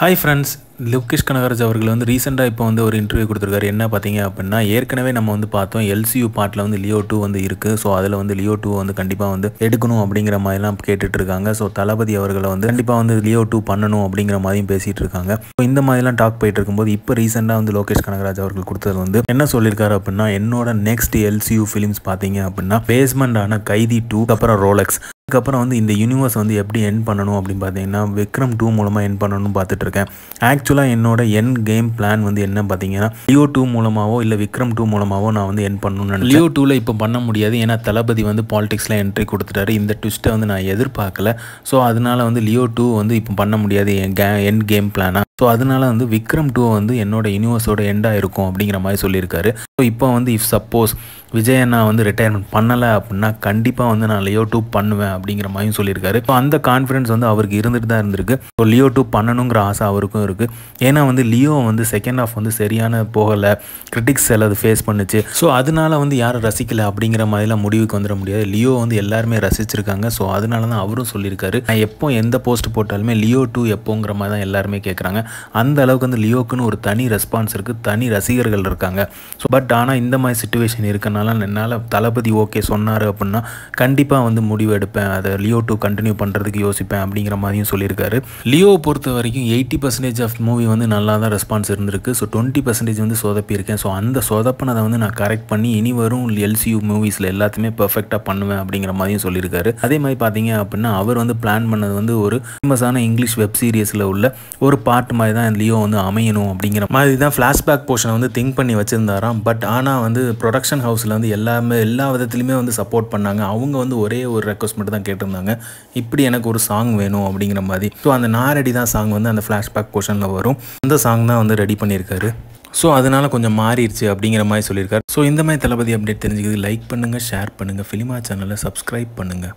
hi friends Lokesh Kanagaraj அவர்கள் வந்து ரீசெண்டாக இப்போ வந்து ஒரு இன்டர்வியூ கொடுத்துருக்காரு என்ன பார்த்தீங்க அப்படின்னா ஏற்கனவே நம்ம வந்து பார்த்தோம் எல்சியூ பாட்டில் வந்து லியோ டூ வந்து இருக்குது ஸோ அதில் வந்து லியோ டூ வந்து கண்டிப்பாக வந்து எடுக்கணும் அப்படிங்கிற மாதிரிலாம் கேட்டுட்டு இருக்காங்க ஸோ தளபதி அவர்களை வந்து கண்டிப்பாக வந்து லியோ டூ பண்ணணும் அப்படிங்கிற மாதிரியும் பேசிகிட்டு இருக்காங்க ஸோ இந்த மாதிரிலாம் டாக் போயிட்டு இருக்கும்போது இப்போ ரீசெண்டாக வந்து லோகேஷ் கனகராஜ் அவர்கள் கொடுத்தது வந்து என்ன சொல்லியிருக்காரு அப்படின்னா என்னோட நெக்ஸ்ட் எல்சியூ ஃபிலிம்ஸ் பார்த்தீங்க அப்படின்னா பேஸ்மெண்டான கைதி டூ அப்புறம் ரோலக்ஸ் அதுக்கப்புறம் வந்து இந்த யூனிவர்ஸ் வந்து எப்படி என் பண்ணணும் அப்படின்னு பார்த்தீங்கன்னா விக்ரம் டூ மூலமாக என் பண்ணணும்னு பார்த்துட்ருக்கேன் ஆக்சுவலாக என்னோட என் கேம் பிளான் வந்து என்ன பார்த்தீங்கன்னா லியோ டூ மூலமாகவோ இல்லை விக்ரம் டூ மூலமாகவோ நான் வந்து என் பண்ணணும்னு லியோ டூவில் இப்போ பண்ண முடியாது ஏன்னா தளபதி வந்து பாலிடிக்ஸில் என்ட்ரி கொடுத்துட்டாரு இந்த ட்விஸ்ட்டை வந்து நான் எதிர்பார்க்கல ஸோ அதனால் வந்து லியோ டூ வந்து இப்போ பண்ண முடியாது என் கே என் கேம் பிளானாக ஸோ அதனால் வந்து விக்ரம் டூ வந்து என்னோட யூனிவர்ஸோட எண்டாக இருக்கும் அப்படிங்கிற மாதிரி சொல்லியிருக்காரு ஸோ இப்போ வந்து இஃப் சப்போஸ் விஜய் அண்ணா வந்து ரிட்டையர்மெண்ட் பண்ணலை அப்படின்னா கண்டிப்பாக வந்து நான் லியோ டூ பண்ணுவேன் அப்படிங்கிற மாதிரியும் சொல்லியிருக்காரு இப்போ அந்த கான்ஃபிடன்ஸ் வந்து அவருக்கு இருந்துட்டு தான் இருந்திருக்கு ஸோ லியோ டூ பண்ணணுங்கிற ஆசை அவருக்கும் இருக்குது ஏன்னா வந்து லியோ வந்து செகண்ட் ஆஃப் வந்து சரியான போகலை கிரிட்டிக்ஸ் எல்லாது ஃபேஸ் பண்ணுச்சு ஸோ அதனால வந்து யாரும் ரசிக்கலை அப்படிங்கிற மாதிரிலாம் முடிவுக்கு வந்துட முடியாது லியோ வந்து எல்லாருமே ரசிச்சிருக்காங்க ஸோ அதனால தான் அவரும் சொல்லியிருக்காரு நான் எப்போ எந்த போஸ்ட் போட்டாலுமே லியோ டூ எப்போங்கிற மாதிரி தான் எல்லாருமே கேட்குறாங்க அந்த அளவுக்கு வந்து லியோக்குன்னு ஒரு தனி ரெஸ்பான்ஸ் இருக்குது தனி ரசிகர்கள் இருக்காங்க ஸோ பட் பட் ஆனால் இந்த மாதிரி சுச்சுவேஷன் இருக்கனால என்னால் தளபதி ஓகே சொன்னார் அப்படின்னா கண்டிப்பாக வந்து முடிவு எடுப்பேன் அதை லியோ டூ கண்டினியூ பண்ணுறதுக்கு யோசிப்பேன் அப்படிங்கிற மாதிரியும் சொல்லியிருக்காரு லியோவை பொறுத்த வரைக்கும் எயிட்டி பர்சன்டேஜ் ஆஃப் மூவி வந்து நல்லா தான் ரெஸ்பான்ஸ் இருந்திருக்கு ஸோ டுவெண்ட்டி பர்சன்டேஜ் வந்து சொதப்பியிருக்கேன் ஸோ அந்த சொதப்பினதை வந்து நான் கரெக்ட் பண்ணி இனி வரும் எல்சியூ மூவிஸில் எல்லாத்தையுமே பர்ஃபெக்டாக பண்ணுவேன் அப்படிங்கிற மாதிரியும் சொல்லியிருக்காரு அதே மாதிரி பார்த்தீங்க அப்படின்னா அவர் வந்து பிளான் பண்ணது வந்து ஒரு ஃபேமஸான இங்கிலீஷ் வெப் சீரியஸில் உள்ள ஒரு பார்ட் மாதிரி தான் லியோ வந்து அமையணும் அப்படிங்கிற மாதிரி தான் ஃப்ளாஷ்பேக் போர்ஷனை வந்து திங்க் பண்ணி வச்சுருந்தாராம் பட் பட் ஆனால் வந்து ப்ரொடக்ஷன் ஹவுஸில் வந்து எல்லாமே எல்லா விதத்துலையுமே வந்து சப்போர்ட் பண்ணாங்க அவங்க வந்து ஒரே ஒரு ரெக்வஸ்ட் மட்டும் தான் கேட்டிருந்தாங்க இப்படி எனக்கு ஒரு சாங் வேணும் அப்படிங்கிற மாதிரி ஸோ அந்த நாரடி தான் சாங் வந்து அந்த ஃப்ளாஷ்பேக் கொஷனில் வரும் அந்த சாங் தான் வந்து ரெடி பண்ணியிருக்காரு ஸோ அதனால் கொஞ்சம் மாறிடுச்சு அப்படிங்கிற மாதிரி சொல்லியிருக்காரு ஸோ இந்த மாதிரி தளபதி அப்டேட் தெரிஞ்சுக்கிது லைக் பண்ணுங்கள் ஷேர் பண்ணுங்கள் ஃபிலிமா சேனலை சப்ஸ்கிரைப் பண்ணுங்கள்